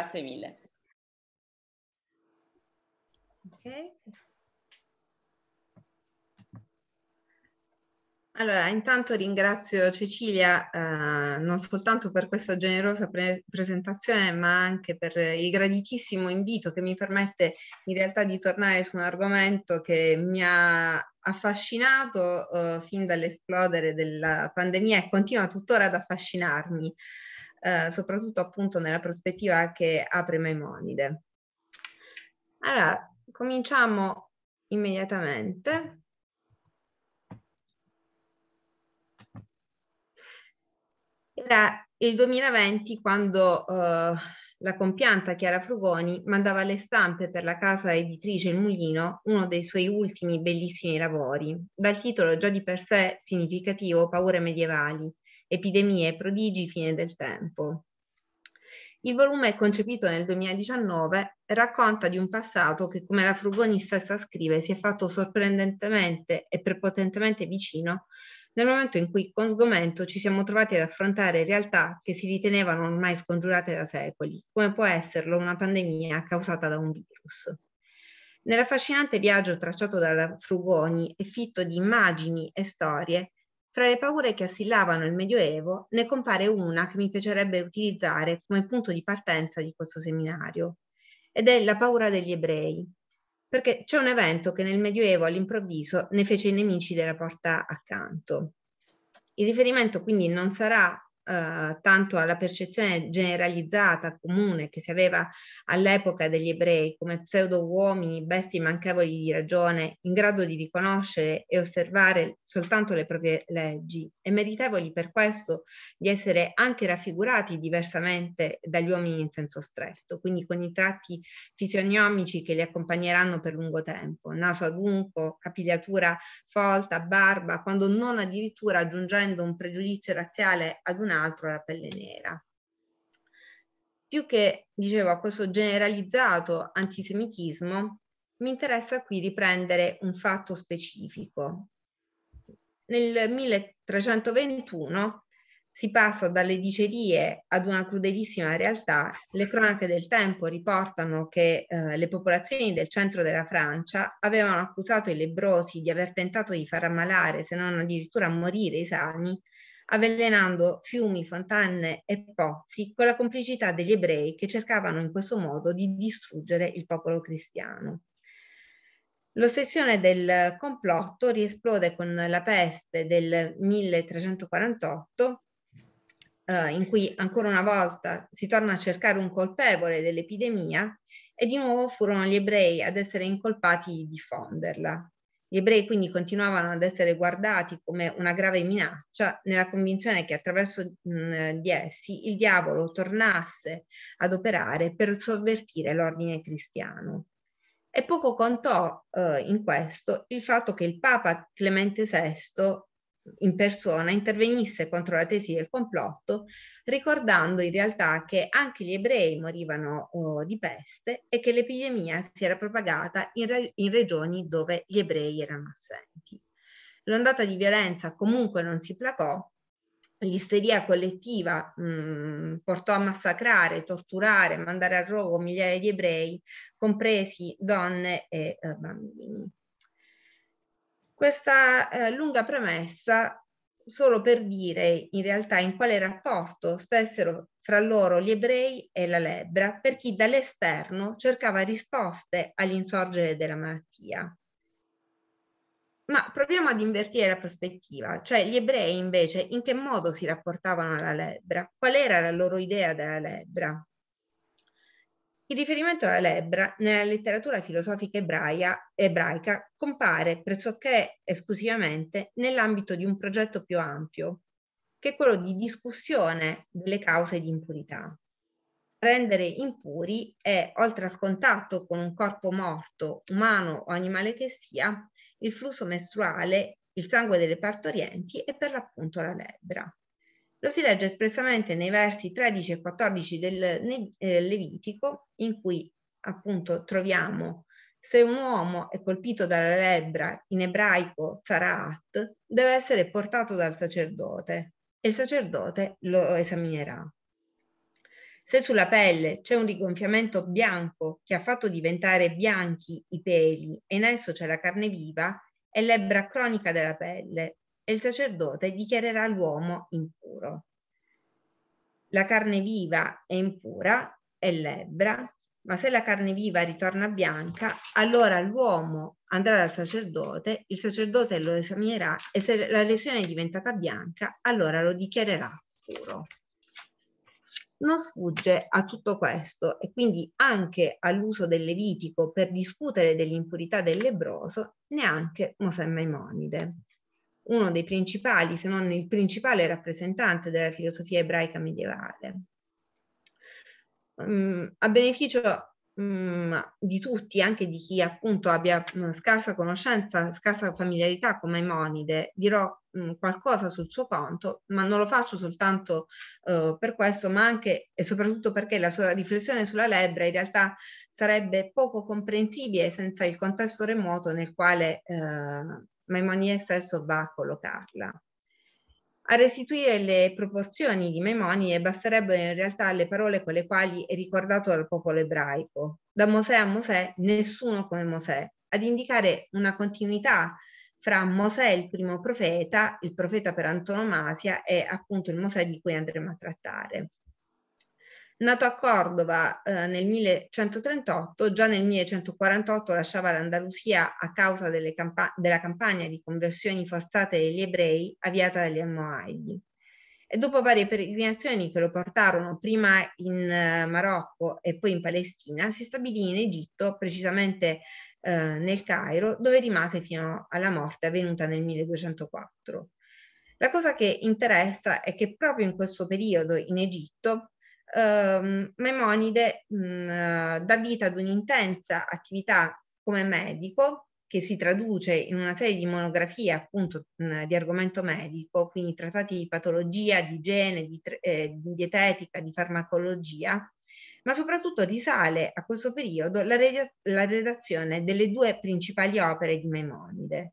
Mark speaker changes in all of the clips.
Speaker 1: Grazie mille. Okay. Allora, intanto ringrazio Cecilia eh, non soltanto per questa generosa pre presentazione, ma anche per il graditissimo invito che mi permette in realtà di tornare su un argomento che mi ha affascinato eh, fin dall'esplodere della pandemia e continua tuttora ad affascinarmi. Eh, soprattutto appunto nella prospettiva che apre Maimonide. Allora, cominciamo immediatamente. Era il 2020 quando eh, la compianta Chiara Frugoni mandava alle stampe per la casa editrice Il Mulino uno dei suoi ultimi bellissimi lavori, dal titolo già di per sé significativo Paure medievali, Epidemie, prodigi, fine del tempo. Il volume, concepito nel 2019, racconta di un passato che, come la Frugoni stessa scrive, si è fatto sorprendentemente e prepotentemente vicino nel momento in cui con sgomento ci siamo trovati ad affrontare realtà che si ritenevano ormai scongiurate da secoli, come può esserlo una pandemia causata da un virus. Nell'affascinante viaggio tracciato dalla Frugoni è fitto di immagini e storie fra le paure che assillavano il Medioevo ne compare una che mi piacerebbe utilizzare come punto di partenza di questo seminario, ed è la paura degli ebrei, perché c'è un evento che nel Medioevo all'improvviso ne fece i nemici della porta accanto. Il riferimento quindi non sarà eh, tanto alla percezione generalizzata, comune, che si aveva all'epoca degli ebrei come pseudo-uomini, bestie manchevoli di ragione, in grado di riconoscere e osservare soltanto le proprie leggi, e meritevoli per questo di essere anche raffigurati diversamente dagli uomini in senso stretto, quindi con i tratti fisionomici che li accompagneranno per lungo tempo, naso adunco, capigliatura folta, barba, quando non addirittura aggiungendo un pregiudizio razziale ad una altro la pelle nera. Più che, dicevo, a questo generalizzato antisemitismo, mi interessa qui riprendere un fatto specifico. Nel 1321 si passa dalle dicerie ad una crudelissima realtà. Le cronache del tempo riportano che eh, le popolazioni del centro della Francia avevano accusato i lebrosi di aver tentato di far ammalare, se non addirittura morire i sani, avvelenando fiumi, fontane e pozzi con la complicità degli ebrei che cercavano in questo modo di distruggere il popolo cristiano. L'ossessione del complotto riesplode con la peste del 1348 eh, in cui ancora una volta si torna a cercare un colpevole dell'epidemia e di nuovo furono gli ebrei ad essere incolpati di diffonderla. Gli ebrei quindi continuavano ad essere guardati come una grave minaccia nella convinzione che attraverso mh, di essi il diavolo tornasse ad operare per sovvertire l'ordine cristiano. E poco contò eh, in questo il fatto che il Papa Clemente VI in persona intervenisse contro la tesi del complotto, ricordando in realtà che anche gli ebrei morivano oh, di peste e che l'epidemia si era propagata in, re- in regioni dove gli ebrei erano assenti. L'ondata di violenza comunque non si placò l'isteria collettiva mh, mm, portò a massacrare, torturare, mandare a rogo migliaia di ebrei, compresi donne e eh, bambini questa eh, lunga premessa solo per dire in realtà in quale rapporto stessero fra loro gli ebrei e la lebbra per chi dall'esterno cercava risposte all'insorgere della malattia. Ma proviamo ad invertire la prospettiva, cioè gli ebrei invece in che modo si rapportavano alla lebbra? Qual era la loro idea della lebbra? Il riferimento alla lebbra nella letteratura filosofica ebraia, ebraica compare pressoché esclusivamente nell'ambito di un progetto più ampio, che è quello di discussione delle cause di impurità. Rendere impuri è, oltre al contatto con un corpo morto, umano o animale che sia, il flusso mestruale, il sangue delle partorienti e per l'appunto la lebbra. Lo si legge espressamente nei versi 13 e 14 del eh, Levitico, in cui appunto troviamo se un uomo è colpito dalla lebbra, in ebraico zaraat, deve essere portato dal sacerdote e il sacerdote lo esaminerà. Se sulla pelle c'è un rigonfiamento bianco che ha fatto diventare bianchi i peli e in esso c'è la carne viva, è lebbra cronica della pelle e il sacerdote dichiarerà l'uomo impuro. La carne viva è impura, è lebbra, ma se la carne viva ritorna bianca, allora l'uomo andrà dal sacerdote, il sacerdote lo esaminerà e se la lesione è diventata bianca, allora lo dichiarerà puro. Non sfugge a tutto questo e quindi anche all'uso del Levitico per discutere dell'impurità del lebroso neanche Mosè Maimonide uno dei principali, se non il principale rappresentante della filosofia ebraica medievale. Mm, a beneficio mm, di tutti, anche di chi appunto abbia scarsa conoscenza, scarsa familiarità con Maimonide, dirò mm, qualcosa sul suo conto, ma non lo faccio soltanto eh, per questo, ma anche e soprattutto perché la sua riflessione sulla lebbra in realtà sarebbe poco comprensibile senza il contesto remoto nel quale uh, ma Maimonia stesso va a collocarla. A restituire le proporzioni di Maimonie basterebbero in realtà le parole con le quali è ricordato dal popolo ebraico. Da Mosè a Mosè, nessuno come Mosè, ad indicare una continuità fra Mosè il primo profeta, il profeta per antonomasia, e appunto il Mosè di cui andremo a trattare. Nato a Cordova eh, nel 1138, già nel 1148 lasciava l'Andalusia a causa campa- della campagna di conversioni forzate degli ebrei avviata dagli Almohaidi. E dopo varie peregrinazioni che lo portarono prima in eh, Marocco e poi in Palestina, si stabilì in Egitto, precisamente eh, nel Cairo, dove rimase fino alla morte avvenuta nel 1204. La cosa che interessa è che proprio in questo periodo in Egitto ehm, Maimonide mh, mm, eh, dà vita ad un'intensa attività come medico che si traduce in una serie di monografie appunto mh, mm, di argomento medico, quindi trattati di patologia, di igiene, di, eh, di dietetica, di farmacologia, ma soprattutto risale a questo periodo la, redazione delle due principali opere di Maimonide,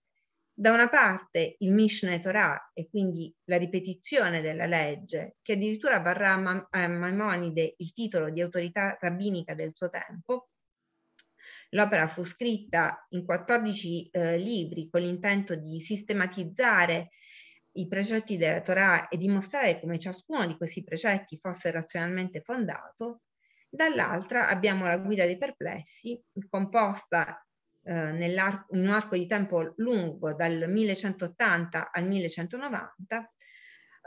Speaker 1: da una parte il Mishneh Torah e quindi la ripetizione della legge, che addirittura varrà a, Ma- a Maimonide il titolo di autorità rabbinica del suo tempo, L'opera fu scritta in 14 eh, libri con l'intento di sistematizzare i precetti della Torah e dimostrare come ciascuno di questi precetti fosse razionalmente fondato. Dall'altra abbiamo la Guida dei Perplessi, composta eh, in un arco di tempo lungo dal 1180 al 1190,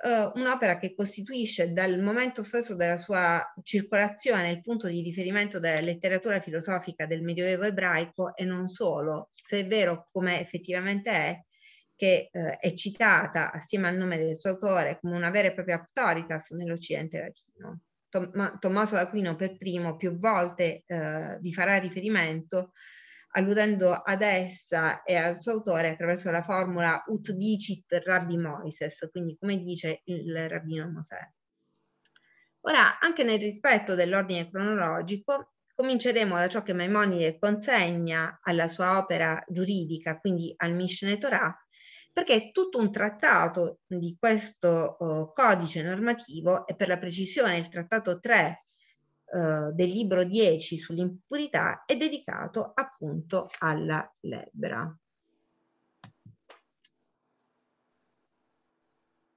Speaker 1: eh, un'opera che costituisce dal momento stesso della sua circolazione il punto di riferimento della letteratura filosofica del Medioevo ebraico e non solo, se è vero come effettivamente è, che eh, è citata assieme al nome del suo autore come una vera e propria autoritas nell'Occidente latino. Tom- Tommaso d'Aquino per primo più volte eh, vi farà riferimento alludendo ad essa e al suo autore attraverso la formula ut dicit rabbi Moises, quindi come dice il rabbino Mosè. Ora, anche nel rispetto dell'ordine cronologico, cominceremo da ciò che Maimonide consegna alla sua opera giuridica, quindi al Mishneh Torah, perché tutto un trattato di questo uh, codice normativo, e per la precisione il trattato 3 eh, del libro 10 sull'impurità è dedicato appunto alla lebbra.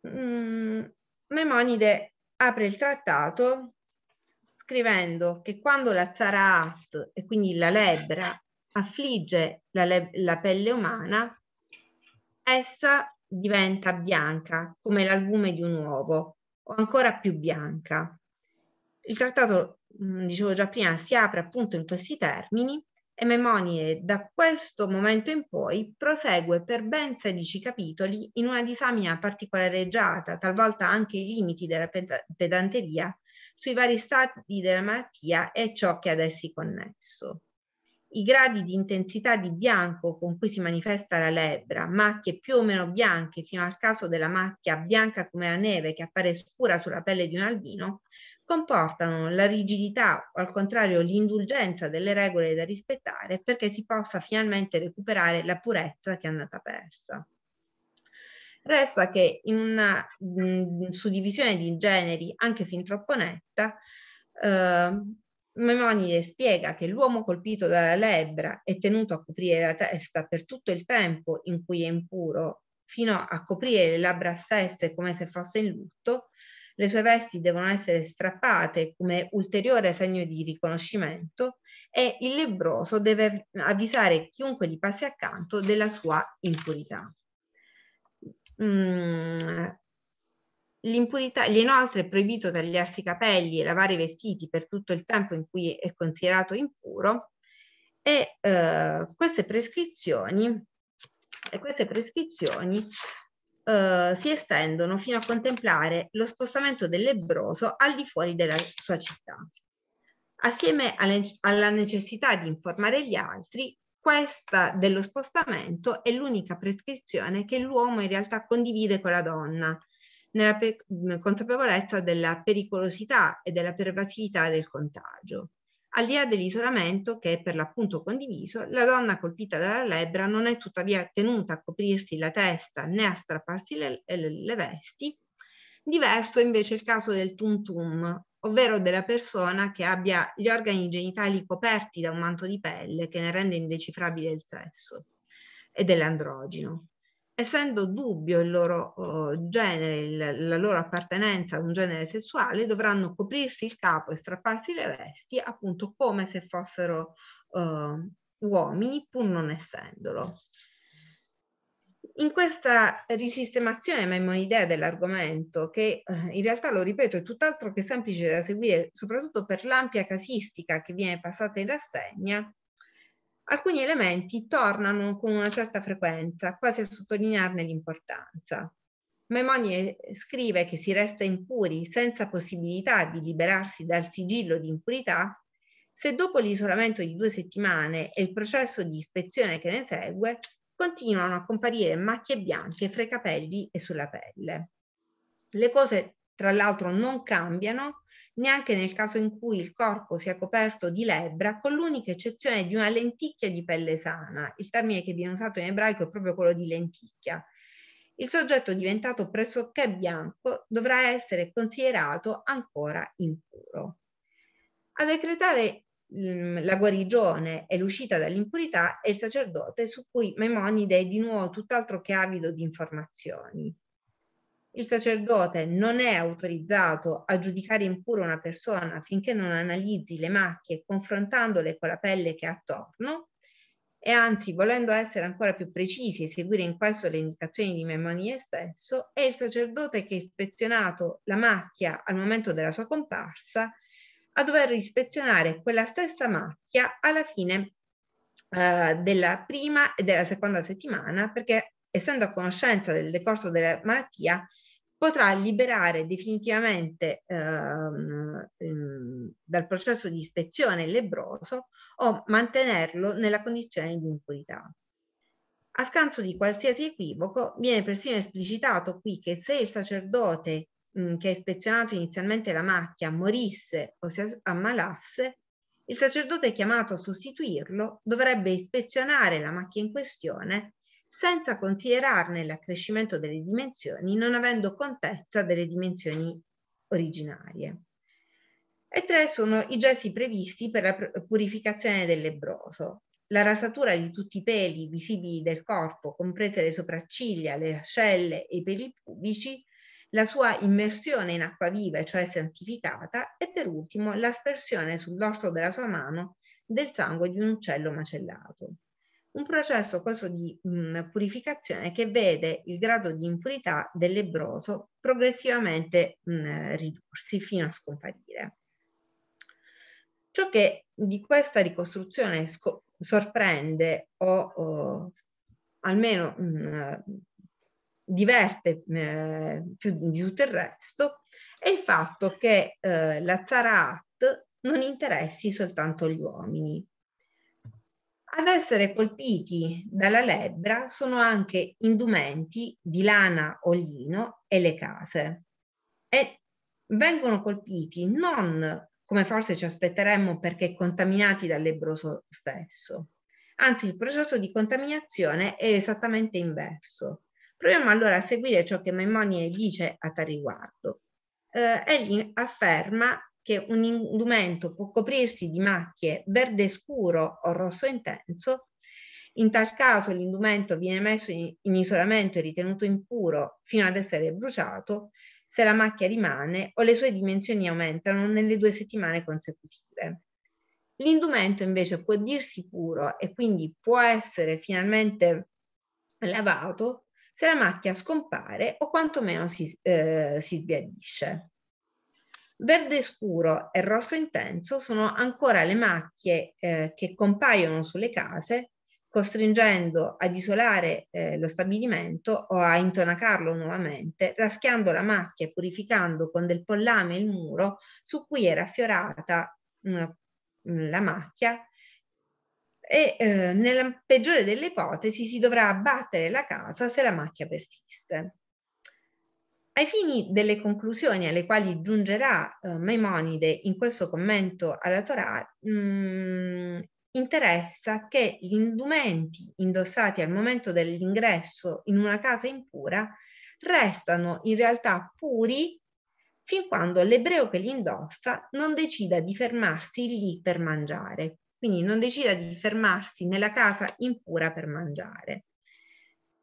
Speaker 1: Mm, Maimonide apre il trattato scrivendo che quando la zaraat, e quindi la lebbra, affligge la, le la pelle umana, essa diventa bianca come l'albume di un uovo o ancora più bianca. Il trattato mh, mm, dicevo già prima, si apre appunto in questi termini e Memonie da questo momento in poi prosegue per ben 16 capitoli in una disamina particolareggiata, talvolta anche i limiti della pedanteria, sui vari stati della malattia e ciò che ad essi connesso. I gradi di intensità di bianco con cui si manifesta la lebbra, macchie più o meno bianche fino al caso della macchia bianca come la neve che appare scura sulla pelle di un albino, comportano la rigidità o al contrario l'indulgenza delle regole da rispettare perché si possa finalmente recuperare la purezza che è andata persa. Resta che in una mh, mm, suddivisione di generi anche fin troppo netta, eh, Memonide spiega che l'uomo colpito dalla lebbra è tenuto a coprire la testa per tutto il tempo in cui è impuro, fino a coprire le labbra stesse come se fosse in lutto, le sue vesti devono essere strappate come ulteriore segno di riconoscimento e il lebroso deve avvisare chiunque gli passi accanto della sua impurità. Mm, L'impurità, gli è proibito tagliarsi i capelli e lavare i vestiti per tutto il tempo in cui è considerato impuro e eh, queste prescrizioni e queste prescrizioni eh, si estendono fino a contemplare lo spostamento del lebroso al di fuori della sua città. Assieme alla necessità di informare gli altri, questa dello spostamento è l'unica prescrizione che l'uomo in realtà condivide con la donna, nella consapevolezza della pericolosità e della pervasività del contagio al di là dell'isolamento, che è per l'appunto condiviso, la donna colpita dalla lebbra non è tuttavia tenuta a coprirsi la testa né a strapparsi le, le vesti. Diverso invece il caso del tuntum, ovvero della persona che abbia gli organi genitali coperti da un manto di pelle che ne rende indecifrabile il sesso e dell'androgeno essendo dubbio il loro uh, genere, il, la loro appartenenza ad un genere sessuale, dovranno coprirsi il capo e strapparsi le vesti, appunto come se fossero uh, uomini, pur non essendolo. In questa risistemazione maimonidea dell'argomento, che uh, in realtà, lo ripeto, è tutt'altro che semplice da seguire, soprattutto per l'ampia casistica che viene passata in rassegna, alcuni elementi tornano con una certa frequenza, quasi a sottolinearne l'importanza. Maimoni eh, scrive che si resta impuri senza possibilità di liberarsi dal sigillo di impurità se dopo l'isolamento di due settimane e il processo di ispezione che ne segue continuano a comparire macchie bianche fra i capelli e sulla pelle. Le cose tra l'altro non cambiano neanche nel caso in cui il corpo sia coperto di lebbra, con l'unica eccezione di una lenticchia di pelle sana. Il termine che viene usato in ebraico è proprio quello di lenticchia. Il soggetto diventato pressoché bianco dovrà essere considerato ancora impuro. A decretare mm, la guarigione e l'uscita dall'impurità è il sacerdote su cui Maimonide è di nuovo tutt'altro che avido di informazioni il sacerdote non è autorizzato a giudicare impuro una persona finché non analizzi le macchie confrontandole con la pelle che ha attorno e anzi, volendo essere ancora più precisi e seguire in questo le indicazioni di Memmonie stesso, è il sacerdote che ha ispezionato la macchia al momento della sua comparsa a dover ispezionare quella stessa macchia alla fine eh, della prima e della seconda settimana perché essendo a conoscenza del decorso della malattia, potrà liberare definitivamente ehm, ehm, dal processo di ispezione lebroso o mantenerlo nella condizione di impurità. A scanso di qualsiasi equivoco viene persino esplicitato qui che se il sacerdote mh, mm, che ha ispezionato inizialmente la macchia morisse o si ammalasse, il sacerdote chiamato a sostituirlo dovrebbe ispezionare la macchia in questione senza considerarne l'accrescimento delle dimensioni, non avendo contezza delle dimensioni originarie. E tre sono i gesti previsti per la purificazione del lebroso, la rasatura di tutti i peli visibili del corpo, comprese le sopracciglia, le ascelle e i peli pubici, la sua immersione in acqua viva, cioè santificata, e per ultimo l'aspersione sull'orso della sua mano del sangue di un uccello macellato un processo questo di mh, mhmm, purificazione che vede il grado di impurità del lebroso progressivamente mh, mhmm, ridursi fino a scomparire. Ciò che di questa ricostruzione sorprende o, o almeno mh, mhmm, diverte eh, più di tutto il resto è il fatto che eh, la Zarat non interessi soltanto gli uomini, ad essere colpiti dalla lebbra sono anche indumenti di lana o lino e le case. E vengono colpiti non come forse ci aspetteremmo perché contaminati dal lebbroso stesso. Anzi, il processo di contaminazione è esattamente inverso. Proviamo allora a seguire ciò che Maimonie dice a tal riguardo. Eh, egli afferma che un indumento può coprirsi di macchie verde scuro o rosso intenso. In tal caso l'indumento viene messo in, isolamento e ritenuto impuro fino ad essere bruciato se la macchia rimane o le sue dimensioni aumentano nelle due settimane consecutive. L'indumento invece può dirsi puro e quindi può essere finalmente lavato se la macchia scompare o quantomeno si, eh, si sbiadisce. Verde scuro e rosso intenso sono ancora le macchie eh, che compaiono sulle case, costringendo ad isolare eh, lo stabilimento o a intonacarlo nuovamente, raschiando la macchia e purificando con del pollame il muro su cui era affiorata mm, mm, la macchia e eh, nella peggiore delle ipotesi si dovrà abbattere la casa se la macchia persiste. Ai fini delle conclusioni alle quali giungerà eh, Maimonide in questo commento alla Torah, mh, mm, interessa che gli indumenti indossati al momento dell'ingresso in una casa impura restano in realtà puri fin quando l'ebreo che li indossa non decida di fermarsi lì per mangiare, quindi non decida di fermarsi nella casa impura per mangiare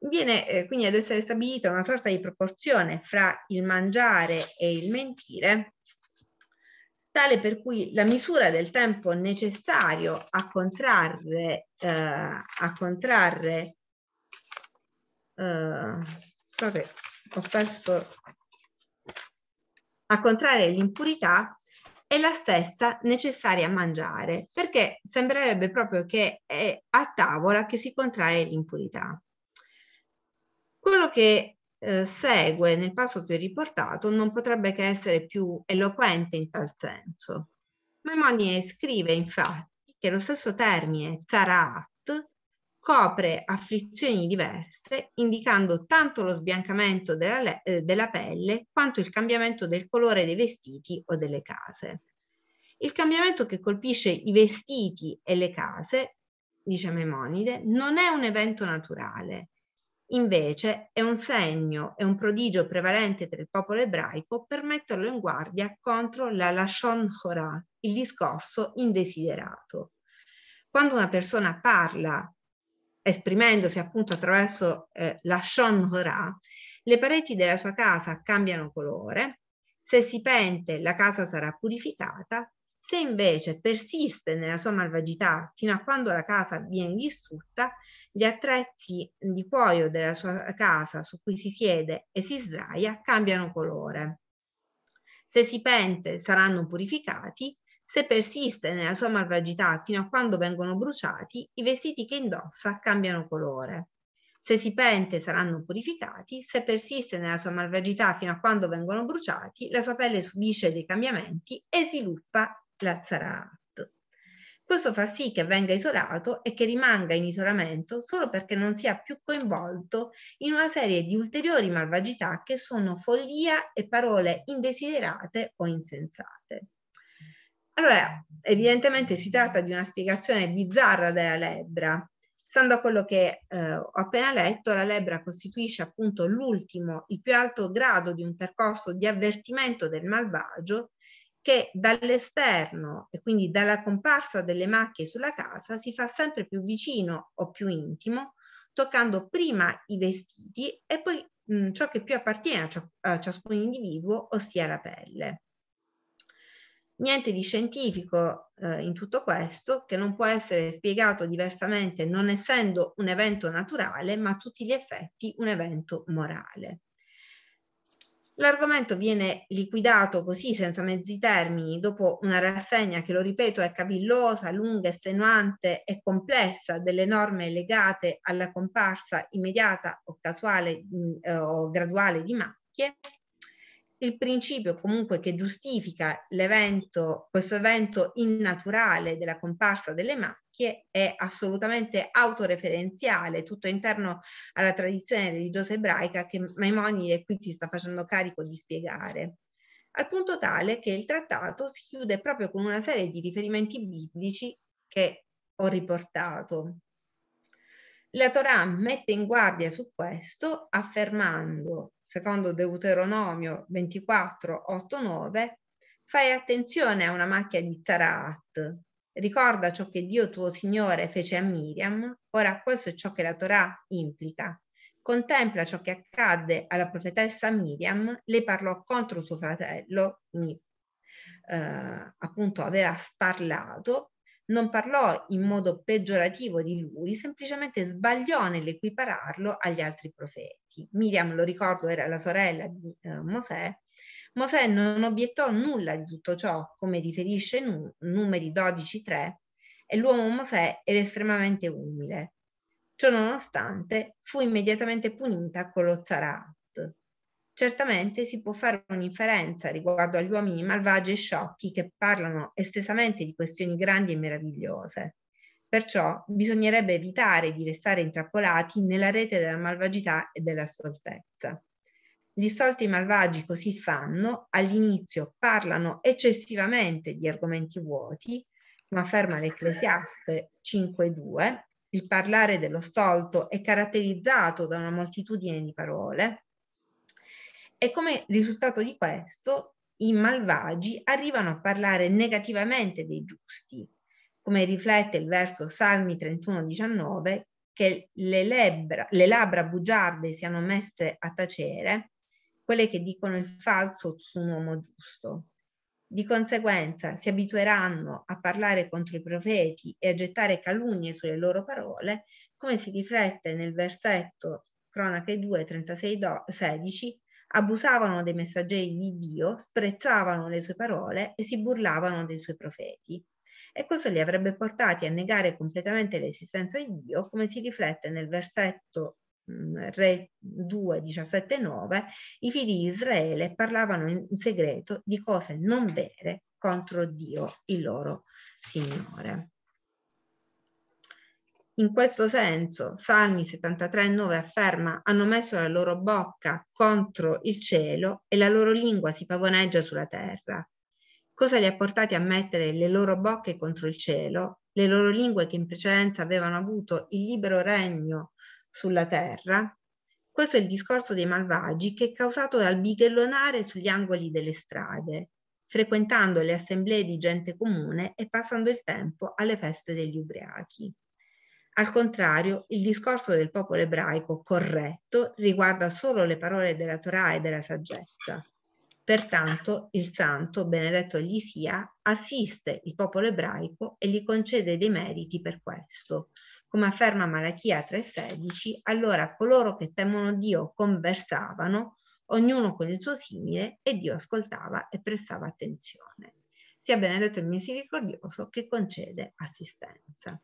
Speaker 1: viene eh, quindi ad essere stabilita una sorta di proporzione fra il mangiare e il mentire, tale per cui la misura del tempo necessario a contrarre, eh, a contrarre eh, so ho perso, a contrarre l'impurità è la stessa necessaria a mangiare, perché sembrerebbe proprio che è a tavola che si contrae l'impurità. Quello che eh, segue nel passo che ho riportato non potrebbe che essere più eloquente in tal senso. Maimonides scrive infatti che lo stesso termine zaraat copre afflizioni diverse, indicando tanto lo sbiancamento della, eh, della pelle quanto il cambiamento del colore dei vestiti o delle case. Il cambiamento che colpisce i vestiti e le case, dice Maimonide, non è un evento naturale, invece è un segno e un prodigio prevalente per il popolo ebraico per metterlo in guardia contro la lashon hora, il discorso indesiderato. Quando una persona parla esprimendosi appunto attraverso eh, la shon le pareti della sua casa cambiano colore, se si pente la casa sarà purificata, se invece persiste nella sua malvagità fino a quando la casa viene distrutta, gli attrezzi di cuoio della sua casa su cui si siede e si sdraia cambiano colore. Se si pente saranno purificati, se persiste nella sua malvagità fino a quando vengono bruciati, i vestiti che indossa cambiano colore. Se si pente saranno purificati, se persiste nella sua malvagità fino a quando vengono bruciati, la sua pelle subisce dei cambiamenti e sviluppa lazzarato. Questo fa sì che venga isolato e che rimanga in isolamento solo perché non sia più coinvolto in una serie di ulteriori malvagità che sono follia e parole indesiderate o insensate. Allora, evidentemente si tratta di una spiegazione bizzarra della lebbra. Stando a quello che eh, ho appena letto, la lebbra costituisce appunto l'ultimo, il più alto grado di un percorso di avvertimento del malvagio che dall'esterno e quindi dalla comparsa delle macchie sulla casa si fa sempre più vicino o più intimo, toccando prima i vestiti e poi mh, mm, ciò che più appartiene a, ciò, a ciascun individuo, ossia la pelle. Niente di scientifico eh, in tutto questo che non può essere spiegato diversamente non essendo un evento naturale ma a tutti gli effetti un evento morale. L'argomento viene liquidato così, senza mezzi termini, dopo una rassegna che, lo ripeto, è cavillosa, lunga, estenuante e complessa delle norme legate alla comparsa immediata o casuale mh, eh, o graduale di macchie il principio comunque che giustifica l'evento, questo evento innaturale della comparsa delle macchie è assolutamente autoreferenziale, tutto interno alla tradizione religiosa ebraica che Maimonide qui si sta facendo carico di spiegare al punto tale che il trattato si chiude proprio con una serie di riferimenti biblici che ho riportato. La Torah mette in guardia su questo affermando secondo Deuteronomio 24, 8, 9, fai attenzione a una macchia di Tarat. Ricorda ciò che Dio tuo Signore fece a Miriam, ora questo è ciò che la Torah implica. Contempla ciò che accadde alla profetessa Miriam, lei parlò contro suo fratello, eh, appunto aveva sparlato, non parlò in modo peggiorativo di lui, semplicemente sbagliò nell'equipararlo agli altri profeti. Miriam, lo ricordo, era la sorella di eh, Mosè. Mosè non obiettò nulla di tutto ciò, come riferisce nu- Numeri 12.3, e l'uomo Mosè era estremamente umile. Ciononostante, fu immediatamente punita con lo Zarà, Certamente si può fare un'inferenza riguardo agli uomini malvagi e sciocchi che parlano estesamente di questioni grandi e meravigliose. Perciò bisognerebbe evitare di restare intrappolati nella rete della malvagità e della stoltezza. Gli stolti malvagi così fanno, all'inizio parlano eccessivamente di argomenti vuoti, ma afferma l'Ecclesiaste 5.2, il parlare dello stolto è caratterizzato da una moltitudine di parole, e come risultato di questo i malvagi arrivano a parlare negativamente dei giusti, come riflette il verso Salmi 31,19, che le, lebra, le labbra bugiarde siano messe a tacere, quelle che dicono il falso su un uomo giusto. Di conseguenza si abitueranno a parlare contro i profeti e a gettare calunnie sulle loro parole, come si riflette nel versetto Cronache 2, 36, 16, abusavano dei messaggeri di Dio, sprezzavano le sue parole e si burlavano dei suoi profeti. E questo li avrebbe portati a negare completamente l'esistenza di Dio, come si riflette nel versetto mm, Re 2, 17, 9, i figli di Israele parlavano in segreto di cose non vere contro Dio, il loro Signore. In questo senso, Salmi 73,9 afferma hanno messo la loro bocca contro il cielo e la loro lingua si pavoneggia sulla terra. Cosa li ha portati a mettere le loro bocche contro il cielo, le loro lingue che in precedenza avevano avuto il libero regno sulla terra? Questo è il discorso dei malvagi che è causato dal bighellonare sugli angoli delle strade, frequentando le assemblee di gente comune e passando il tempo alle feste degli ubriachi. Al contrario, il discorso del popolo ebraico corretto riguarda solo le parole della Torah e della saggezza. Pertanto il santo, benedetto gli sia, assiste il popolo ebraico e gli concede dei meriti per questo. Come afferma Malachia 3,16, allora coloro che temono Dio conversavano, ognuno con il suo simile, e Dio ascoltava e prestava attenzione. Sia benedetto il misericordioso che concede assistenza.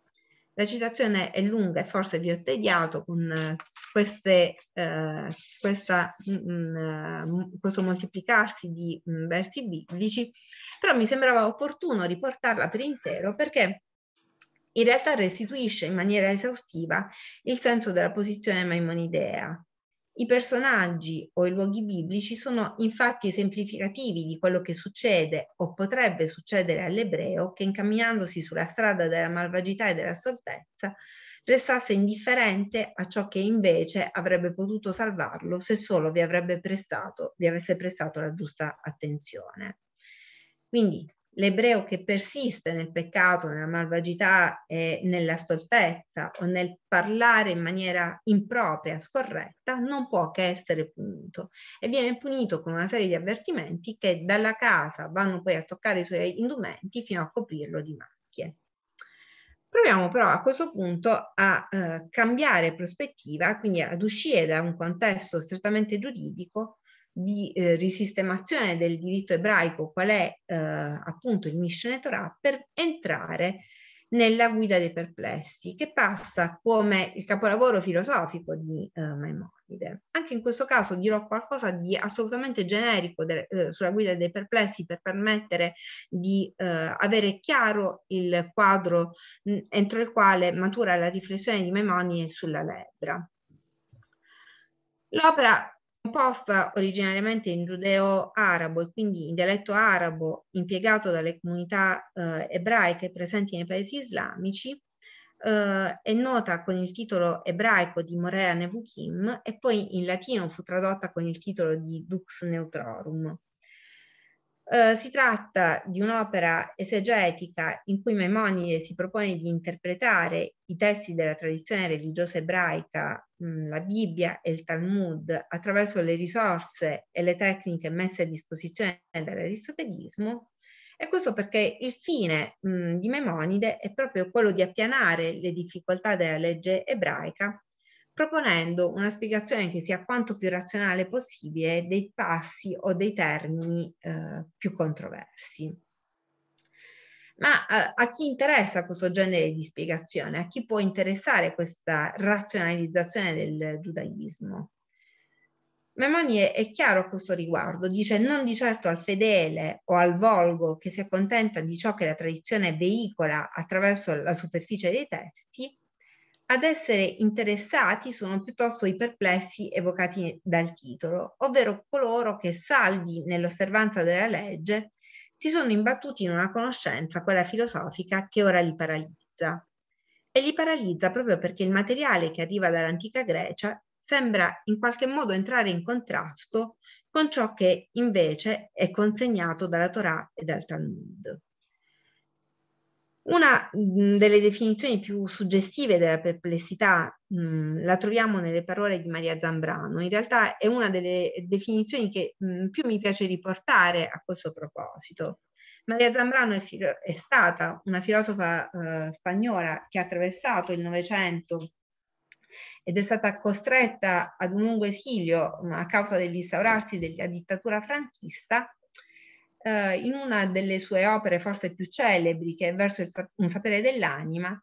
Speaker 1: La citazione è lunga e forse vi ho tediato con eh, queste, eh, questa, mh, mm, mm, eh, questo moltiplicarsi di mh, mm, versi biblici, però mi sembrava opportuno riportarla per intero perché in realtà restituisce in maniera esaustiva il senso della posizione maimonidea, i personaggi o i luoghi biblici sono infatti esemplificativi di quello che succede o potrebbe succedere all'ebreo che incamminandosi sulla strada della malvagità e della sortezza restasse indifferente a ciò che invece avrebbe potuto salvarlo se solo vi, prestato, vi avesse prestato la giusta attenzione. Quindi l'ebreo che persiste nel peccato, nella malvagità e nella stoltezza o nel parlare in maniera impropria, scorretta, non può che essere punito e viene punito con una serie di avvertimenti che dalla casa vanno poi a toccare i suoi indumenti fino a coprirlo di macchie. Proviamo però a questo punto a eh, cambiare prospettiva, quindi ad uscire da un contesto strettamente giuridico di eh, risistemazione del diritto ebraico, qual è eh, appunto il Mishneh Torah, per entrare nella guida dei perplessi, che passa come il capolavoro filosofico di eh, Maimonide. Anche in questo caso dirò qualcosa di assolutamente generico de, eh, sulla guida dei perplessi per permettere di eh, avere chiaro il quadro mh, entro il quale matura la riflessione di Maimonide sulla lebbra. L'opera composta originariamente in giudeo-arabo e quindi in dialetto arabo impiegato dalle comunità eh, ebraiche presenti nei paesi islamici, eh, è nota con il titolo ebraico di Morea Nevuchim e poi in latino fu tradotta con il titolo di Dux Neutrorum. Eh, si tratta di un'opera esegetica in cui Maimonide si propone di interpretare i testi della tradizione religiosa ebraica, mh, mm, la Bibbia e il Talmud, attraverso le risorse e le tecniche messe a disposizione dall'aristotelismo. E questo perché il fine mh, mm, di Memonide è proprio quello di appianare le difficoltà della legge ebraica proponendo una spiegazione che sia quanto più razionale possibile dei passi o dei termini eh, più controversi. Ma eh, a chi interessa questo genere di spiegazione? A chi può interessare questa razionalizzazione del giudaismo? Memoni è, chiaro a questo riguardo, dice non di certo al fedele o al volgo che si accontenta di ciò che la tradizione veicola attraverso la superficie dei testi, ad essere interessati sono piuttosto i perplessi evocati dal titolo, ovvero coloro che, saldi nell'osservanza della legge, si sono imbattuti in una conoscenza, quella filosofica, che ora li paralizza. E li paralizza proprio perché il materiale che arriva dall'antica Grecia sembra in qualche modo entrare in contrasto con ciò che invece è consegnato dalla Torah e dal Talmud. Una delle definizioni più suggestive della perplessità mh, la troviamo nelle parole di Maria Zambrano, in realtà è una delle definizioni che mh, più mi piace riportare a questo proposito. Maria Zambrano è, filo- è stata una filosofa eh, spagnola che ha attraversato il Novecento ed è stata costretta ad un lungo esilio a causa dell'instaurarsi della dittatura franchista eh, in una delle sue opere forse più celebri, che è Verso il, un sapere dell'anima,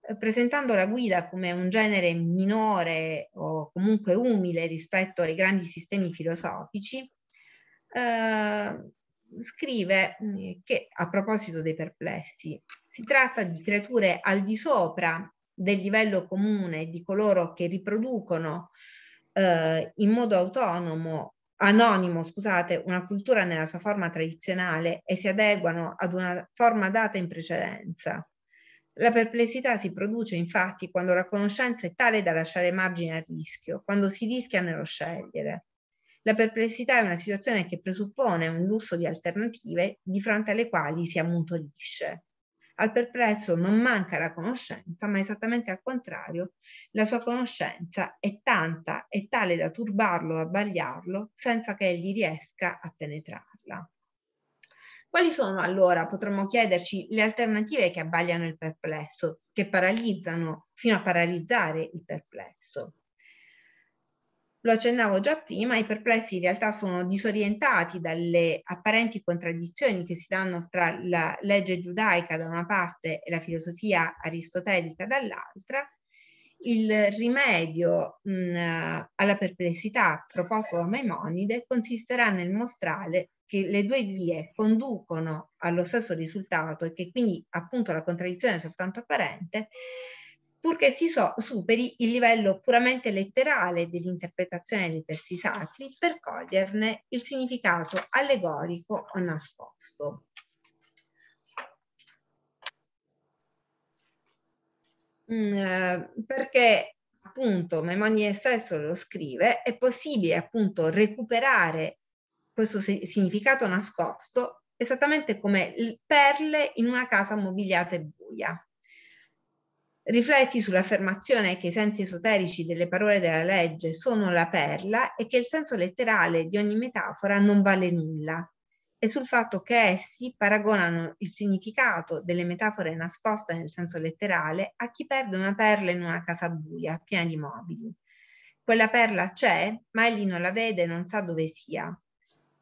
Speaker 1: eh, presentando la guida come un genere minore o comunque umile rispetto ai grandi sistemi filosofici, eh, scrive mm, che, a proposito dei perplessi, si tratta di creature al di sopra del livello comune di coloro che riproducono eh, in modo autonomo anonimo, scusate, una cultura nella sua forma tradizionale e si adeguano ad una forma data in precedenza. La perplessità si produce infatti quando la conoscenza è tale da lasciare margine al rischio, quando si rischia nello scegliere. La perplessità è una situazione che presuppone un lusso di alternative di fronte alle quali si ammutolisce. Al perplesso non manca la conoscenza, ma esattamente al contrario, la sua conoscenza è tanta e tale da turbarlo o abbagliarlo senza che egli riesca a penetrarla. Quali sono allora, potremmo chiederci, le alternative che abbagliano il perplesso, che paralizzano fino a paralizzare il perplesso? Lo accennavo già prima, i perplessi in realtà sono disorientati dalle apparenti contraddizioni che si danno tra la legge giudaica da una parte e la filosofia aristotelica dall'altra. Il rimedio mh, alla perplessità proposto da Maimonide consisterà nel mostrare che le due vie conducono allo stesso risultato e che quindi appunto la contraddizione è soltanto apparente purché si so, superi il livello puramente letterale dell'interpretazione dei testi sacri per coglierne il significato allegorico o nascosto. Mm, eh, perché appunto Maimonides stesso lo scrive, è possibile appunto recuperare questo significato nascosto esattamente come perle in una casa mobiliata e buia. Rifletti sull'affermazione che i sensi esoterici delle parole della legge sono la perla e che il senso letterale di ogni metafora non vale nulla, e sul fatto che essi paragonano il significato delle metafore nascoste nel senso letterale a chi perde una perla in una casa buia, piena di mobili. Quella perla c'è, ma egli non la vede e non sa dove sia.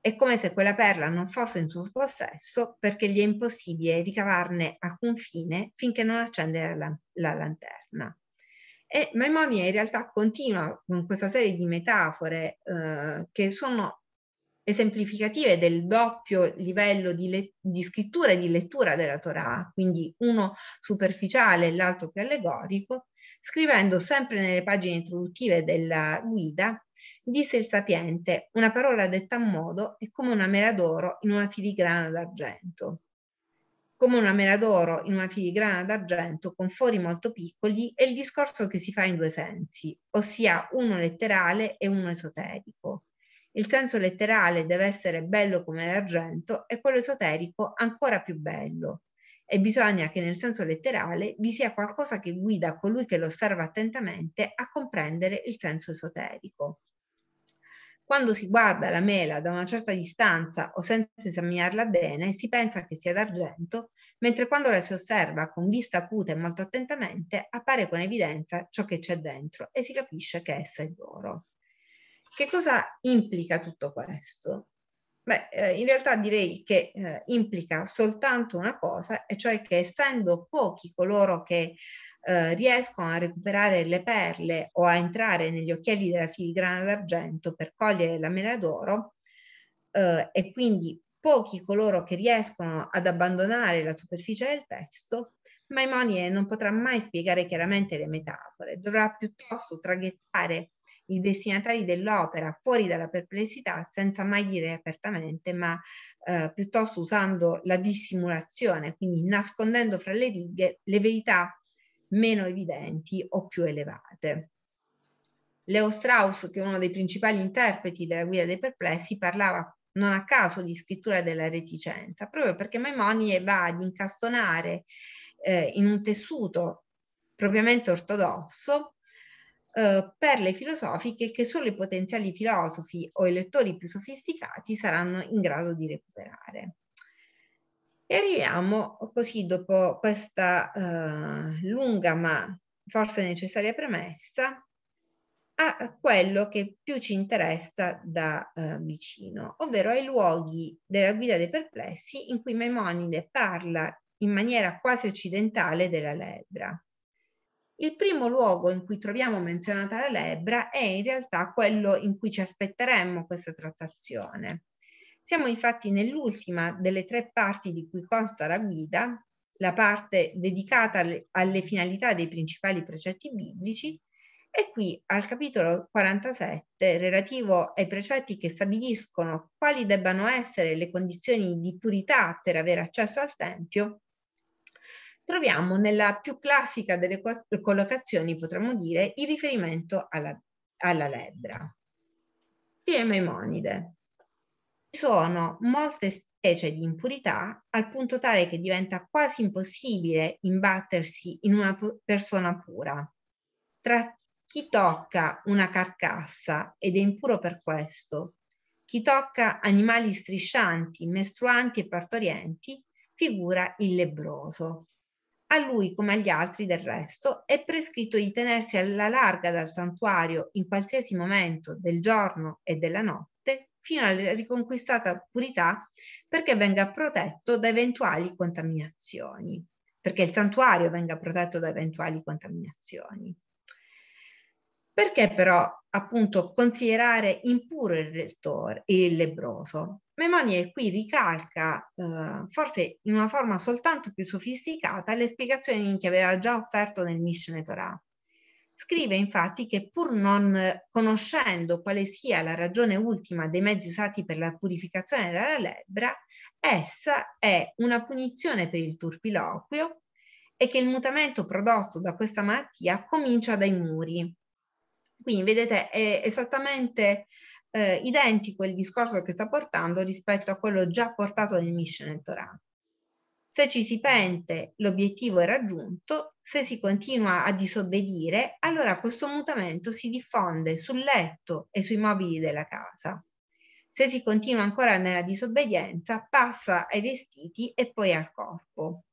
Speaker 1: È come se quella perla non fosse in suo possesso perché gli è impossibile ricavarne alcun fine finché non accende la, la lanterna. E Maimonia in realtà continua con questa serie di metafore eh, che sono esemplificative del doppio livello di, le- di, scrittura e di lettura della Torah, quindi uno superficiale e l'altro più allegorico, scrivendo sempre nelle pagine introduttive della guida disse il sapiente, una parola detta a modo è come una mela d'oro in una filigrana d'argento. Come una mela d'oro in una filigrana d'argento con fori molto piccoli è il discorso che si fa in due sensi, ossia uno letterale e uno esoterico. Il senso letterale deve essere bello come l'argento e quello esoterico ancora più bello e bisogna che nel senso letterale vi sia qualcosa che guida colui che lo osserva attentamente a comprendere il senso esoterico. Quando si guarda la mela da una certa distanza o senza esaminarla bene, si pensa che sia d'argento, mentre quando la si osserva con vista acuta e molto attentamente, appare con evidenza ciò che c'è dentro e si capisce che essa è d'oro. Che cosa implica tutto questo? Beh, eh, in realtà direi che eh, implica soltanto una cosa, e cioè che essendo pochi coloro che eh, riescono a recuperare le perle o a entrare negli occhiali della filigrana d'argento per cogliere la mela d'oro, eh, e quindi pochi coloro che riescono ad abbandonare la superficie del testo, Maimonide non potrà mai spiegare chiaramente le metafore, dovrà piuttosto traghettare i destinatari dell'opera fuori dalla perplessità senza mai dire apertamente, ma eh, piuttosto usando la dissimulazione, quindi nascondendo fra le righe le verità meno evidenti o più elevate. Leo Strauss, che è uno dei principali interpreti della Guida dei Perplessi, parlava non a caso di scrittura della reticenza, proprio perché Maimonides va ad incastonare eh, in un tessuto propriamente ortodosso eh, perle filosofiche che solo i potenziali filosofi o i lettori più sofisticati saranno in grado di recuperare. E arriviamo così dopo questa eh, lunga ma forse necessaria premessa a quello che più ci interessa da eh, vicino, ovvero ai luoghi della guida dei perplessi in cui Maimonide parla in maniera quasi occidentale della lebra. Il primo luogo in cui troviamo menzionata la lebbra è in realtà quello in cui ci aspetteremmo questa trattazione. Siamo infatti nell'ultima delle tre parti di cui consta la guida, la parte dedicata alle finalità dei principali precetti biblici, e qui al capitolo 47, relativo ai precetti che stabiliscono quali debbano essere le condizioni di purità per avere accesso al Tempio, troviamo nella più classica delle collocazioni, potremmo dire, il riferimento alla, alla lebbra. Spie Maimonide. Ci sono molte specie di impurità al punto tale che diventa quasi impossibile imbattersi in una persona pura. Tra chi tocca una carcassa ed è impuro per questo, chi tocca animali striscianti, mestruanti e partorienti, figura il lebroso. A lui, come agli altri del resto, è prescritto di tenersi alla larga dal santuario in qualsiasi momento del giorno e della notte fino alla riconquistata purità perché venga protetto da eventuali contaminazioni, perché il santuario venga protetto da eventuali contaminazioni. Perché però appunto considerare impuro il, lettore, il lebroso? Memonier qui ricalca, eh, forse in una forma soltanto più sofisticata, le spiegazioni che aveva già offerto nel Mishneh Torah. Scrive infatti che pur non conoscendo quale sia la ragione ultima dei mezzi usati per la purificazione della lebbra, essa è una punizione per il turpiloquio e che il mutamento prodotto da questa malattia comincia dai muri. Quindi vedete è esattamente eh, identico il discorso che sta portando rispetto a quello già portato nel Mishnah nel Torah. Se ci si pente, l'obiettivo è raggiunto, se si continua a disobbedire, allora questo mutamento si diffonde sul letto e sui mobili della casa. Se si continua ancora nella disobbedienza, passa ai vestiti e poi al corpo.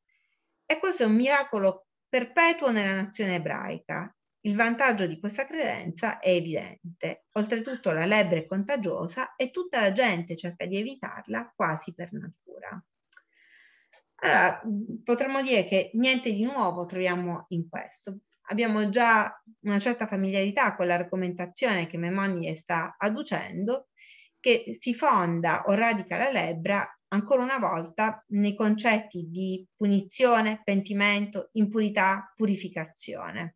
Speaker 1: E questo è un miracolo perpetuo nella nazione ebraica il vantaggio di questa credenza è evidente. Oltretutto la lebbra è contagiosa e tutta la gente cerca di evitarla quasi per natura. Allora, potremmo dire che niente di nuovo troviamo in questo. Abbiamo già una certa familiarità con l'argomentazione che Memmonide sta adducendo, che si fonda o radica la lebbra ancora una volta nei concetti di punizione, pentimento, impurità, purificazione.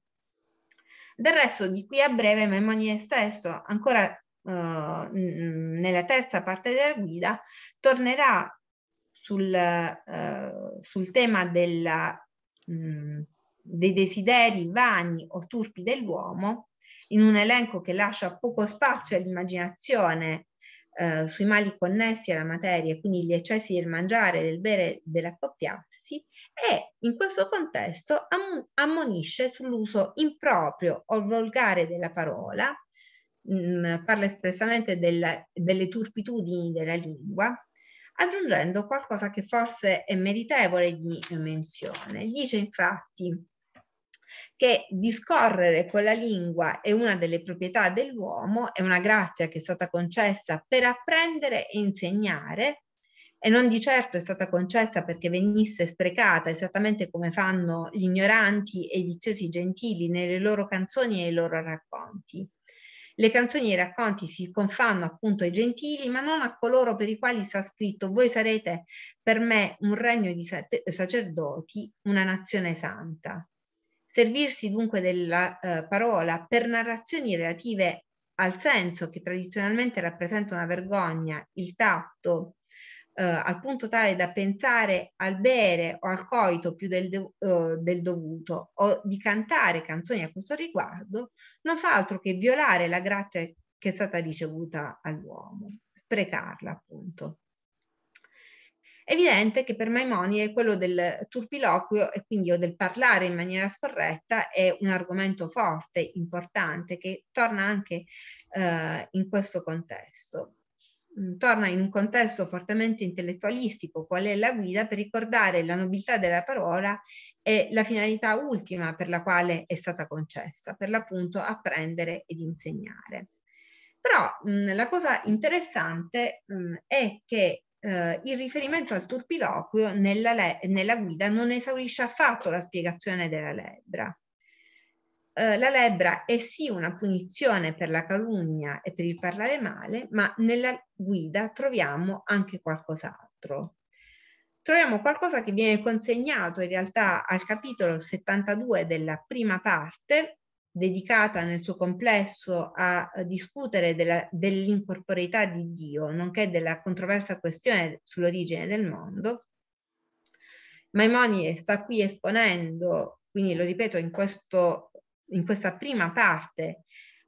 Speaker 1: Del resto, di qui a breve, Memoni stesso, ancora eh, nella terza parte della guida, tornerà sul, eh, sul tema della, mh, mm, dei desideri vani o turpi dell'uomo, in un elenco che lascia poco spazio all'immaginazione eh, sui mali connessi alla materia, quindi gli eccessi del mangiare, del bere, dell'accoppiarsi, e in questo contesto am- ammonisce sull'uso improprio o volgare della parola, mh, mm, parla espressamente della, delle turpitudini della lingua, aggiungendo qualcosa che forse è meritevole di menzione. Dice infatti che discorrere quella lingua è una delle proprietà dell'uomo, è una grazia che è stata concessa per apprendere e insegnare e non di certo è stata concessa perché venisse sprecata esattamente come fanno gli ignoranti e i viziosi gentili nelle loro canzoni e nei loro racconti. Le canzoni e i racconti si confanno appunto ai gentili, ma non a coloro per i quali sta scritto voi sarete per me un regno di sacerdoti, una nazione santa. Servirsi dunque della eh, parola per narrazioni relative al senso che tradizionalmente rappresenta una vergogna, il tatto, eh, al punto tale da pensare al bere o al coito più del, do, eh, del, dovuto o di cantare canzoni a questo riguardo, non fa altro che violare la grazia che è stata ricevuta all'uomo, sprecarla appunto evidente che per Maimoni quello del turpiloquio e quindi o del parlare in maniera scorretta è un argomento forte, importante, che torna anche eh, in questo contesto. Mm, torna in un contesto fortemente intellettualistico, qual è la guida, per ricordare la nobiltà della parola e la finalità ultima per la quale è stata concessa, per l'appunto apprendere ed insegnare. Però mh, mm, la cosa interessante mh, mm, è che eh, il riferimento al turpiloquio nella, nella, guida non esaurisce affatto la spiegazione della lebbra. Eh, la lebbra è sì una punizione per la calunnia e per il parlare male, ma nella guida troviamo anche qualcos'altro troviamo qualcosa che viene consegnato in realtà al capitolo 72 della prima parte dedicata nel suo complesso a eh, discutere della, dell'incorporeità di Dio, nonché della controversa questione sull'origine del mondo. Maimonide sta qui esponendo, quindi lo ripeto, in, questo, in questa prima parte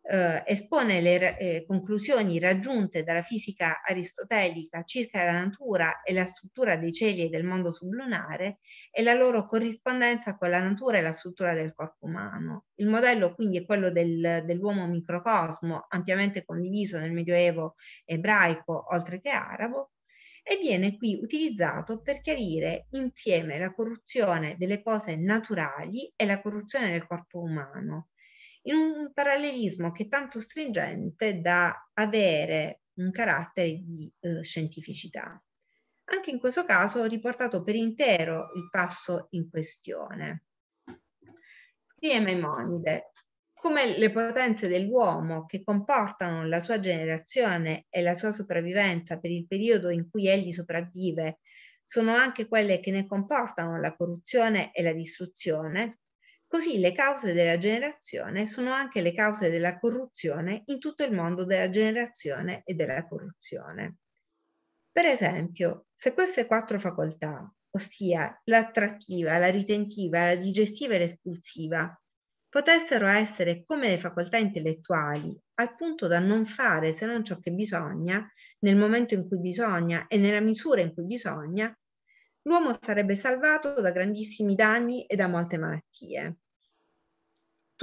Speaker 1: eh, espone le eh, conclusioni raggiunte dalla fisica aristotelica circa la natura e la struttura dei cieli e del mondo sublunare e la loro corrispondenza con la natura e la struttura del corpo umano. Il modello quindi è quello del, dell'uomo microcosmo, ampiamente condiviso nel Medioevo ebraico oltre che arabo, e viene qui utilizzato per chiarire insieme la corruzione delle cose naturali e la corruzione del corpo umano in un parallelismo che è tanto stringente da avere un carattere di eh, scientificità. Anche in questo caso ho riportato per intero il passo in questione. Scrive Maimonide, come le potenze dell'uomo che comportano la sua generazione e la sua sopravvivenza per il periodo in cui egli sopravvive sono anche quelle che ne comportano la corruzione e la distruzione, Così le cause della generazione sono anche le cause della corruzione in tutto il mondo della generazione e della corruzione. Per esempio, se queste quattro facoltà, ossia l'attrattiva, la ritentiva, la digestiva e l'espulsiva, potessero essere come le facoltà intellettuali, al punto da non fare se non ciò che bisogna, nel momento in cui bisogna e nella misura in cui bisogna, l'uomo sarebbe salvato da grandissimi danni e da molte malattie.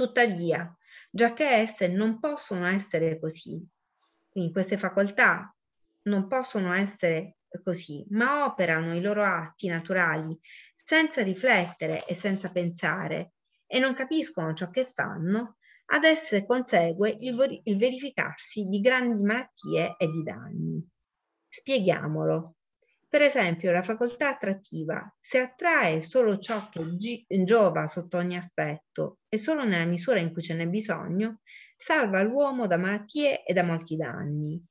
Speaker 1: Tuttavia, giacché esse non possono essere così, quindi queste facoltà non possono essere così, ma operano i loro atti naturali senza riflettere e senza pensare e non capiscono ciò che fanno, ad esse consegue il, il verificarsi di grandi malattie e di danni. Spieghiamolo. Per esempio, la facoltà attrattiva, se attrae solo ciò che gi- giova sotto ogni aspetto e solo nella misura in cui ce n'è bisogno, salva l'uomo da malattie e da molti danni.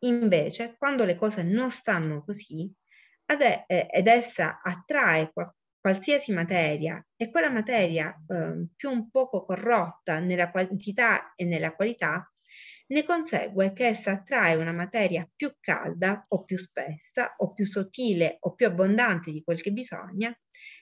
Speaker 1: Invece, quando le cose non stanno così, ed, è, eh, ed essa attrae qual- qualsiasi materia e quella materia eh, più un poco corrotta nella quantità e nella qualità ne consegue che essa attrae una materia più calda o più spessa o più sottile o più abbondante di quel che bisogna.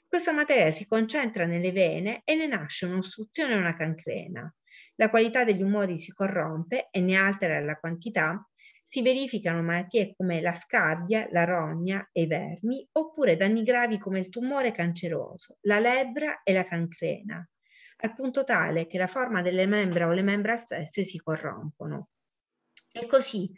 Speaker 1: Questa materia si concentra nelle vene e ne nasce un'ostruzione e una cancrena. La qualità degli umori si corrompe e ne altera la quantità. Si verificano malattie come la scabbia, la rogna e i vermi, oppure danni gravi come il tumore canceroso, la lebbra e la cancrena al punto tale che la forma delle membra o le membra stesse si corrompono. E così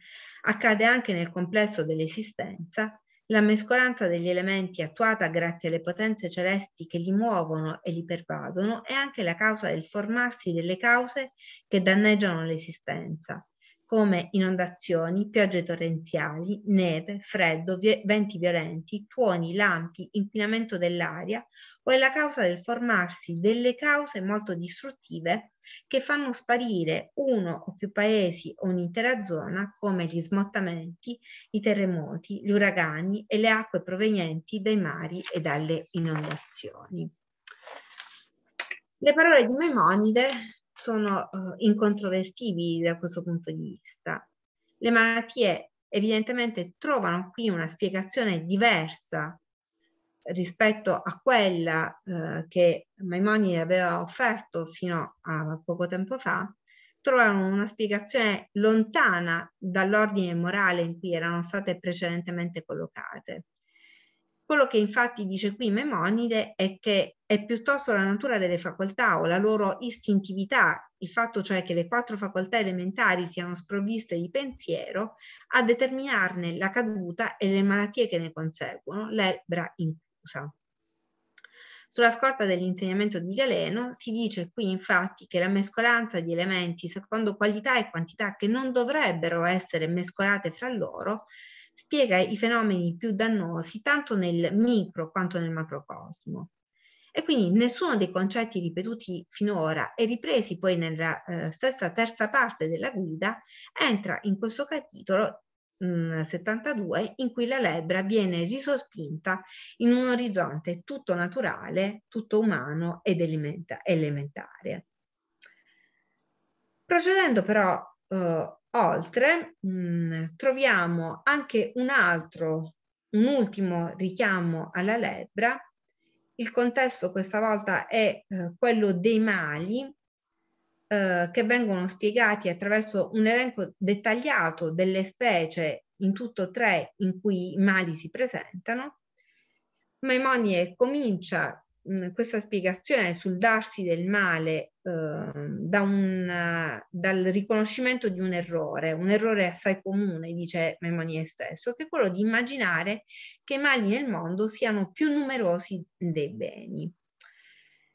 Speaker 1: accade anche nel complesso dell'esistenza, la mescolanza degli elementi attuata grazie alle potenze celesti che li muovono e li pervadono è anche la causa del formarsi delle cause che danneggiano l'esistenza come inondazioni, piogge torrenziali, neve, freddo, vi- venti violenti, tuoni, lampi, inquinamento dell'aria o è la causa del formarsi delle cause molto distruttive che fanno sparire uno o più paesi o un'intera zona come gli smottamenti, i terremoti, gli uragani e le acque provenienti dai mari e dalle inondazioni. Le parole di Maimonide sono uh, incontrovertibili da questo punto di vista. Le malattie evidentemente trovano qui una spiegazione diversa rispetto a quella uh, che Maimonide aveva offerto fino a poco tempo fa, trovano una spiegazione lontana dall'ordine morale in cui erano state precedentemente collocate. Quello che infatti dice qui Memonide è che è piuttosto la natura delle facoltà o la loro istintività, il fatto cioè che le quattro facoltà elementari siano sprovviste di pensiero, a determinarne la caduta e le malattie che ne conseguono, l'ebra inclusa. Sulla scorta dell'insegnamento di Galeno si dice qui infatti che la mescolanza di elementi secondo qualità e quantità che non dovrebbero essere mescolate fra loro spiega i fenomeni più dannosi tanto nel micro quanto nel macrocosmo. E quindi nessuno dei concetti ripetuti finora e ripresi poi nella eh, stessa terza parte della guida entra in questo capitolo mh, mm, 72 in cui la lebbra viene risospinta in un orizzonte tutto naturale, tutto umano ed elementa elementare. Procedendo però eh, Oltre mh, mm, troviamo anche un altro, un ultimo richiamo alla lebbra. Il contesto questa volta è eh, quello dei mali eh, che vengono spiegati attraverso un elenco dettagliato delle specie in tutto tre in cui i mali si presentano. Maimonie comincia questa spiegazione sul darsi del male eh, da un, dal riconoscimento di un errore, un errore assai comune, dice Memonier stesso, che è quello di immaginare che i mali nel mondo siano più numerosi dei beni.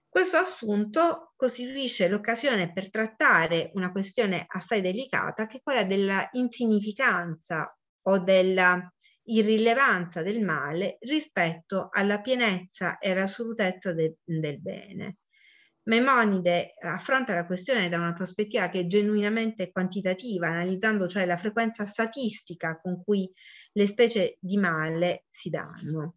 Speaker 1: Questo assunto costituisce l'occasione per trattare una questione assai delicata che è quella della insignificanza o della irrilevanza del male rispetto alla pienezza e all'assolutezza de, del bene. Maimonide affronta la questione da una prospettiva che è genuinamente quantitativa, analizzando cioè la frequenza statistica con cui le specie di male si danno.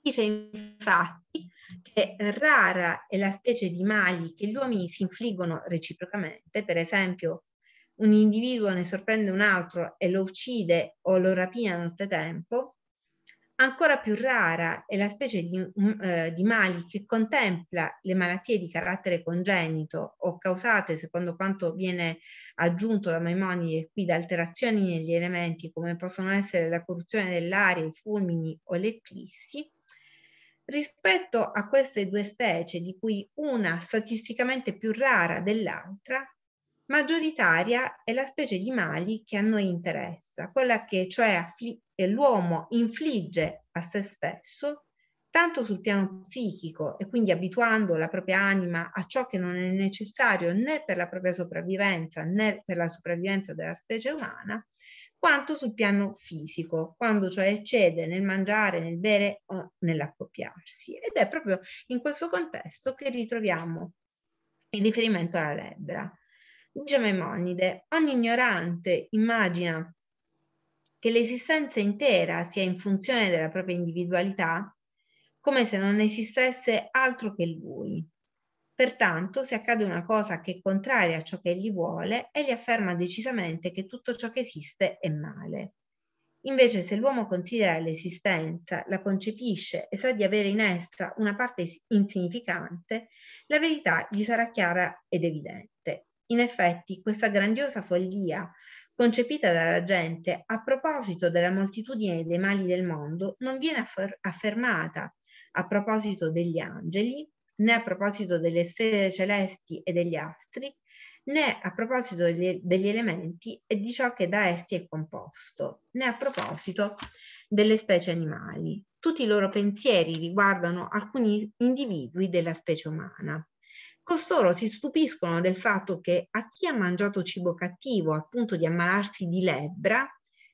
Speaker 1: Dice infatti che rara è la specie di mali che gli uomini si infliggono reciprocamente, per esempio un individuo ne sorprende un altro e lo uccide o lo rapina a nottetempo, ancora più rara è la specie di, mm, eh, di mali che contempla le malattie di carattere congenito o causate, secondo quanto viene aggiunto da Maimonide qui, da alterazioni negli elementi come possono essere la corruzione dell'aria, i fulmini o le eclissi, rispetto a queste due specie, di cui una statisticamente più rara dell'altra, maggioritaria è la specie di mali che a noi interessa, quella che cioè eh, l'uomo infligge a se stesso, tanto sul piano psichico e quindi abituando la propria anima a ciò che non è necessario né per la propria sopravvivenza né per la sopravvivenza della specie umana, quanto sul piano fisico, quando cioè eccede nel mangiare, nel bere o nell'accoppiarsi. Ed è proprio in questo contesto che ritroviamo il riferimento alla lebbra. Dice ogni ignorante immagina che l'esistenza intera sia in funzione della propria individualità, come se non esistesse altro che lui. Pertanto, se accade una cosa che è contraria a ciò che egli vuole, egli afferma decisamente che tutto ciò che esiste è male. Invece, se l'uomo considera l'esistenza, la concepisce e sa di avere in essa una parte insignificante, la verità gli sarà chiara ed evidente. In effetti, questa grandiosa follia, concepita dalla gente a proposito della moltitudine dei mali del mondo, non viene affermata a proposito degli angeli, né a proposito delle sfere celesti e degli astri, né a proposito degli elementi e di ciò che da essi è composto, né a proposito delle specie animali. Tutti i loro pensieri riguardano alcuni individui della specie umana costoro si stupiscono del fatto che a chi ha mangiato cibo cattivo, al punto di ammalarsi di lebbra,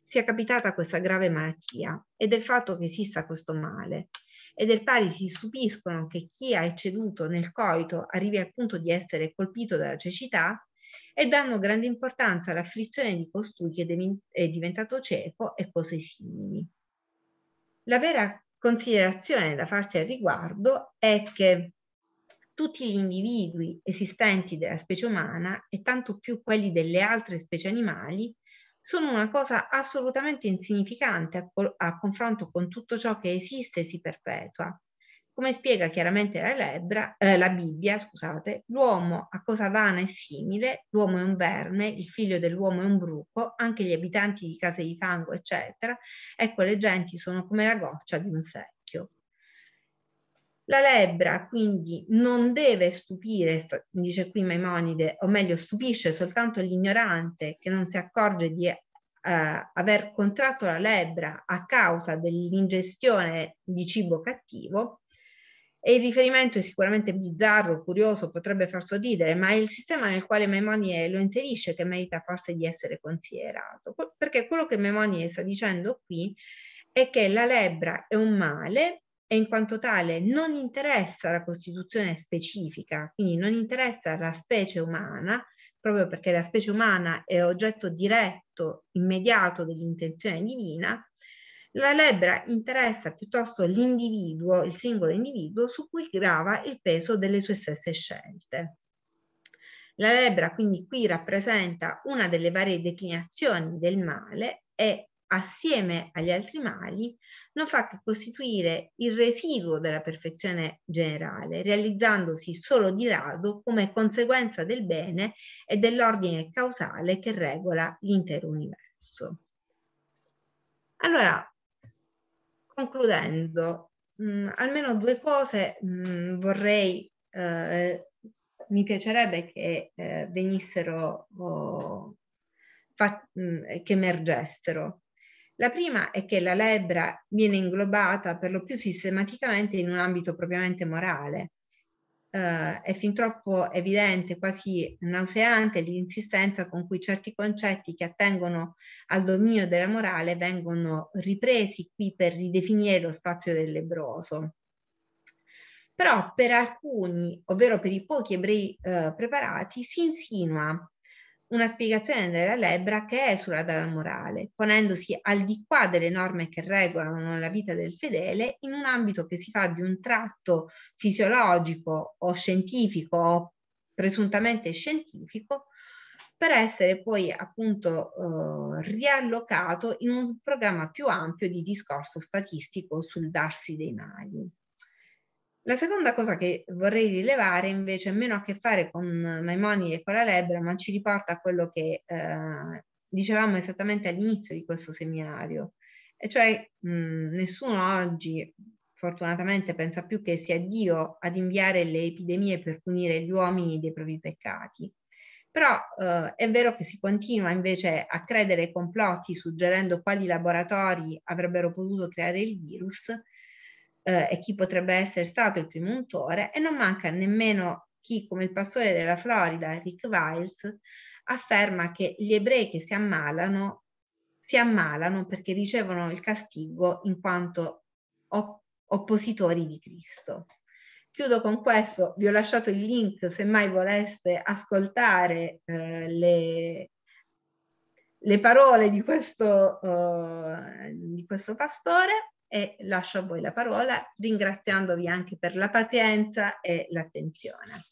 Speaker 1: sia capitata questa grave malattia e del fatto che esista questo male. E del pari si stupiscono che chi ha ecceduto nel coito arrivi al punto di essere colpito dalla cecità e danno grande importanza all'afflizione di costui che è diventato cieco e cose simili. La vera considerazione da farsi al riguardo è che tutti gli individui esistenti della specie umana e tanto più quelli delle altre specie animali sono una cosa assolutamente insignificante a, a confronto con tutto ciò che esiste e si perpetua. Come spiega chiaramente la, lebra, eh, la Bibbia, scusate, l'uomo a cosa vana è simile, l'uomo è un verme, il figlio dell'uomo è un bruco, anche gli abitanti di case di fango, eccetera. Ecco, le genti sono come la goccia di un secco. La lebbra quindi non deve stupire, dice qui Maimonide, o meglio stupisce soltanto l'ignorante che non si accorge di eh, aver contratto la lebbra a causa dell'ingestione di cibo cattivo. E il riferimento è sicuramente bizzarro, curioso, potrebbe far sorridere, ma è il sistema nel quale Maimonide lo inserisce che merita forse di essere considerato. Perché quello che Maimonide sta dicendo qui è che la lebbra è un male e in quanto tale non interessa la costituzione specifica, quindi non interessa la specie umana, proprio perché la specie umana è oggetto diretto, immediato dell'intenzione divina, la lebbra interessa piuttosto l'individuo, il singolo individuo, su cui grava il peso delle sue stesse scelte. La lebbra quindi qui rappresenta una delle varie declinazioni del male e assieme agli altri mali, non fa che costituire il residuo della perfezione generale, realizzandosi solo di rado come conseguenza del bene e dell'ordine causale che regola l'intero universo. Allora, concludendo, mh, mm, almeno due cose mh, mm, vorrei, eh, mi piacerebbe che eh, venissero, oh, fat, mh, mm, che emergessero. La prima è che la lebbra viene inglobata per lo più sistematicamente in un ambito propriamente morale. Eh, è fin troppo evidente, quasi nauseante, l'insistenza con cui certi concetti che attengono al dominio della morale vengono ripresi qui per ridefinire lo spazio del lebroso. Però per alcuni, ovvero per i pochi ebrei eh, preparati, si insinua una spiegazione della lebbra che esula dalla morale, ponendosi al di qua delle norme che regolano la vita del fedele in un ambito che si fa di un tratto fisiologico o scientifico o presuntamente scientifico per essere poi appunto eh, riallocato in un programma più ampio di discorso statistico sul darsi dei mali. La seconda cosa che vorrei rilevare invece meno a che fare con Maimoni e con la lebbra, ma ci riporta a quello che eh, dicevamo esattamente all'inizio di questo seminario, e cioè mh, nessuno oggi fortunatamente pensa più che sia Dio ad inviare le epidemie per punire gli uomini dei propri peccati. Però eh, è vero che si continua invece a credere ai complotti suggerendo quali laboratori avrebbero potuto creare il virus eh, e chi potrebbe essere stato il primo untore e non manca nemmeno chi, come il pastore della Florida, Rick Wiles, afferma che gli ebrei che si ammalano si ammalano perché ricevono il castigo in quanto op- oppositori di Cristo. Chiudo con questo, vi ho lasciato il link se mai voleste ascoltare eh, le, le, parole di questo, uh, di questo pastore e lascio a voi la parola ringraziandovi anche per la pazienza e l'attenzione.